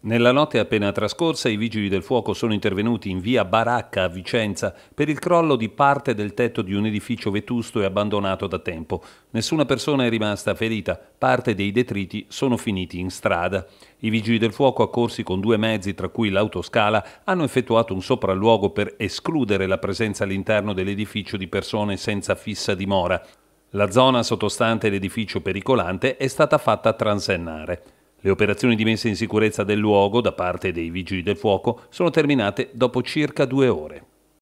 Nella notte appena trascorsa i vigili del fuoco sono intervenuti in via Baracca a Vicenza per il crollo di parte del tetto di un edificio vetusto e abbandonato da tempo. Nessuna persona è rimasta ferita, parte dei detriti sono finiti in strada. I vigili del fuoco accorsi con due mezzi, tra cui l'autoscala, hanno effettuato un sopralluogo per escludere la presenza all'interno dell'edificio di persone senza fissa dimora. La zona sottostante l'edificio pericolante è stata fatta transennare. Le operazioni di messa in sicurezza del luogo da parte dei vigili del fuoco sono terminate dopo circa due ore.